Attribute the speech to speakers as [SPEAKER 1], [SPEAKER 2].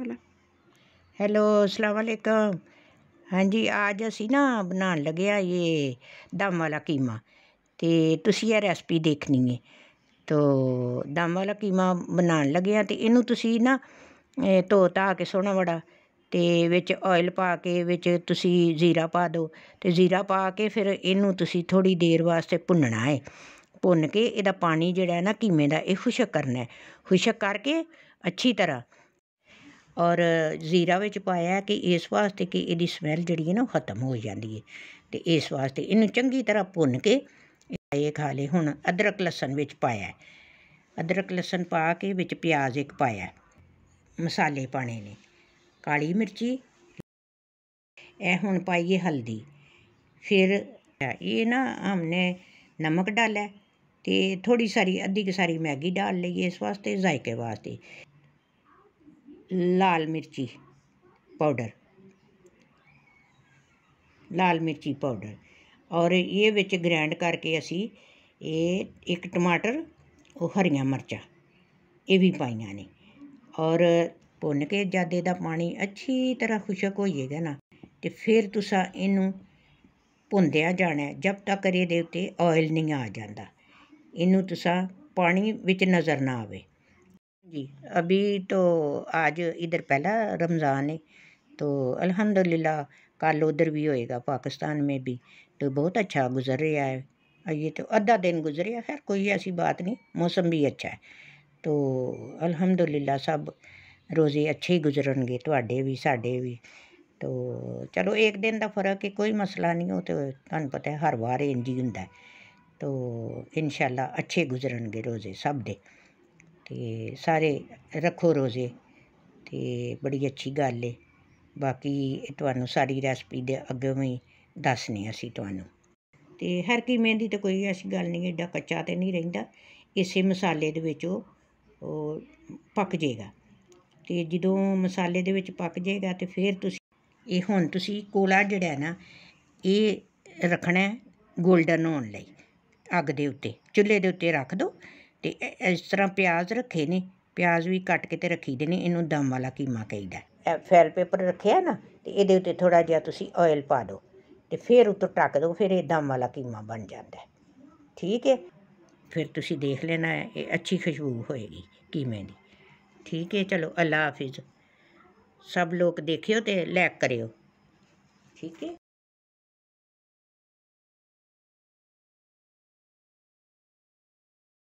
[SPEAKER 1] hello hello अस्सलाम वालेकुम हाँ ਅਸੀਂ ਨਾ ਬਣਾਉਣ ਲੱਗੇ ਆ ਇਹ ਦਮ ਵਾਲਾ ਕੀਮਾ ਤੇ ਤੁਸੀਂ ਇਹ ਰੈਸਪੀ ਦੇਖਣੀ ਹੈ ਤੋ ਦਮ ਵਾਲਾ ਕੀਮਾ ਬਣਾਉਣ ਲੱਗੇ ਆ ਤੇ ਇਹਨੂੰ ਤੁਸੀਂ ਨਾ ਧੋ ਧਾ ਕੇ ਸੋਨਾ ਵੜਾ ਤੇ ਵਿੱਚ ਆਇਲ ਪਾ ਕੇ ਵਿੱਚ ਤੁਸੀਂ ਜ਼ੀਰਾ ਪਾ ਦਿਓ ਤੇ ਜ਼ੀਰਾ ਪਾ ਕੇ ਫਿਰ ਇਹਨੂੰ ਤੁਸੀਂ ਥੋੜੀ ਦੇਰ ਵਾਸਤੇ ਭੁੰਨਣਾ ਹੈ ਭੁੰਨ ਕੇ ਇਹਦਾ ਪਾਣੀ ਜਿਹੜਾ ਹੈ ਨਾ ਕੀਮੇ ਦਾ ਇਹ ਖੁਸ਼ਕ ਕਰਨਾ ਹੈ ਖੁਸ਼ਕ ਕਰਕੇ ਅੱਛੀ ਤਰ੍ਹਾਂ ਔਰ ਜ਼ੀਰਾ ਵਿੱਚ ਪਾਇਆ ਕਿ ਇਸ ਵਾਸਤੇ ਕਿ ਇਹਦੀ ਸਮੈਲ ਜਿਹੜੀ ਹੈ ਨਾ ਉਹ ਖਤਮ ਹੋ ਜਾਂਦੀ ਹੈ ਤੇ ਇਸ ਵਾਸਤੇ ਇਹਨੂੰ ਚੰਗੀ ਤਰ੍ਹਾਂ ਭੁੰਨ ਕੇ ਇਹ ਖਾ ਲੇ ਹੁਣ ਅਦਰਕ ਲਸਣ ਵਿੱਚ ਪਾਇਆ ਅਦਰਕ ਲਸਣ ਪਾ ਕੇ ਵਿੱਚ ਪਿਆਜ਼ ਇੱਕ ਪਾਇਆ ਮਸਾਲੇ ਪਾਣੇ ਨੇ ਕਾਲੀ ਮਿਰਚੀ ਇਹ ਹੁਣ ਪਾਈਏ ਹਲਦੀ ਫਿਰ ਇਹ ਨਾ ਹਮਨੇ ਨਮਕ ਡਾਲਿਆ ਤੇ ਥੋੜੀ ਸਾਰੀ ਅੱਧੀ ਕਿ ਸਾਰੀ ਮੈਗੀ ਡਾਲ ਲਈ ਇਸ ਵਾਸਤੇ ਜ਼ਾਇਕੇ ਵਾਸਤੇ ਲਾਲ ਮਿਰਚੀ ਪਾਊਡਰ ਲਾਲ ਮਿਰਚੀ ਪਾਊਡਰ ਔਰ ਇਹ ਵਿੱਚ ਗ੍ਰਾਈਂਡ ਕਰਕੇ ਅਸੀਂ ਇਹ ਇੱਕ ਟਮਾਟਰ ਉਹ ਹਰੀਆਂ ਮਿਰਚਾਂ ਇਹ ਵੀ ਪਾਈਆਂ ਨੇ ਔਰ ਭੁੰਨ ਕੇ ਜਦ ਇਹਦਾ ਪਾਣੀ ਅੱਛੀ ਤਰ੍ਹਾਂ ਖੁਸ਼ਕ ਹੋ ਜਾਏਗਾ ਨਾ ਤੇ ਫਿਰ ਤੁਸੀਂ ਇਹਨੂੰ ਭੁੰਦਿਆ ਜਾਣਾ ਜਦ ਤੱਕ ਇਹਦੇ ਉੱਤੇ ਆਇਲ ਨਹੀਂ ਆ ਜਾਂਦਾ ਇਹਨੂੰ ਤੁਸੀਂ ਪਾਣੀ ਵਿੱਚ ਨਜ਼ਰ ਨਾ ਆਵੇ जी अभी तो आज इधर पहला रमज़ान है तो अल्हम्दुलिल्लाह कल उधर भी होएगा पाकिस्तान में भी तो बहुत अच्छा गुजर रहा है ये तो आधा दिन गुजरिया खैर कोई ऐसी बात नहीं मौसम भी अच्छा है तो अल्हम्दुलिल्लाह सब रोज़े अच्छे ही गुजरनगे थोड़े भी साढ़े भी तो चलो एक दिन का फर्क है कोई मसला नहीं हो तो तुम पता है हर बार इंज ही तो इन अच्छे गुजरनगे रोज़े सब दे ਤੇ ਸਾਰੇ ਰੱਖੋ ਰੋਜ਼ੇ ਤੇ ਬੜੀ ਅੱਛੀ ਗੱਲ ਏ ਬਾਕੀ ਤੁਹਾਨੂੰ ਸਾਰੀ ਰੈਸਪੀ ਦੇ ਅੱਗੇ ਵੀ ਦੱਸਣੀ ਅਸੀਂ ਤੁਹਾਨੂੰ ਤੇ ਹਰ ਕੀ ਮਹਿੰਦੀ ਤੇ ਕੋਈ ਐਸੀ ਗੱਲ ਨਹੀਂ ਏਡਾ ਕੱਚਾ ਤੇ ਨਹੀਂ ਰਹਿੰਦਾ ਇਸੇ ਮਸਾਲੇ ਦੇ ਵਿੱਚ ਉਹ ਪੱਕ ਜਾਏਗਾ ਤੇ ਜਦੋਂ ਮਸਾਲੇ ਦੇ ਵਿੱਚ ਪੱਕ ਜਾਏਗਾ ਤੇ ਫਿਰ ਤੁਸੀਂ ਇਹ ਹੁਣ ਤੁਸੀਂ ਕੋਲਾ ਜਿਹੜਾ ਹੈ ਨਾ ਇਹ ਰੱਖਣਾ 골ਡਨ ਹੋਣ ਲਈ ਅੱਗ ਦੇ ਉੱਤੇ ਚੁੱਲ੍ਹੇ ਦੇ ਉੱਤੇ ਰੱਖ ਦਿਓ ਤੇ ਇਸ ਤਰ੍ਹਾਂ ਪਿਆਜ਼ ਰੱਖੇ ਨੇ ਪਿਆਜ਼ ਵੀ ਕੱਟ ਕੇ ਤੇ ਰੱਖੀ ਦੇ ਨੇ ਇਹਨੂੰ ਦਮ ਵਾਲਾ ਕੀਮਾ ਕਹਿੰਦਾ ਐ ਫੈਲ ਪੇਪਰ ਰੱਖਿਆ ਨਾ ਤੇ ਇਹਦੇ ਉੱਤੇ ਥੋੜਾ ਜਿਹਾ ਤੁਸੀਂ ਆਇਲ ਪਾ ਦਿਓ ਤੇ ਫਿਰ ਉੱਤੋਂ ਟੱਕ ਦਿਓ ਫਿਰ ਇਹ ਦਮ ਵਾਲਾ ਕੀਮਾ ਬਣ ਜਾਂਦਾ ਠੀਕ ਹੈ ਫਿਰ ਤੁਸੀਂ ਦੇਖ ਲੈਣਾ ਇਹ ਅੱਛੀ ਖੁਸ਼ਬੂ ਹੋਏਗੀ ਕੀਮੇ ਦੀ ਠੀਕ ਹੈ ਚਲੋ ਅੱਲਾ ਹਾਫਿਜ਼ ਸਭ ਲੋਕ ਦੇਖਿਓ ਤੇ ਲਾਇਕ ਕਰਿਓ ਠੀਕ ਹੈ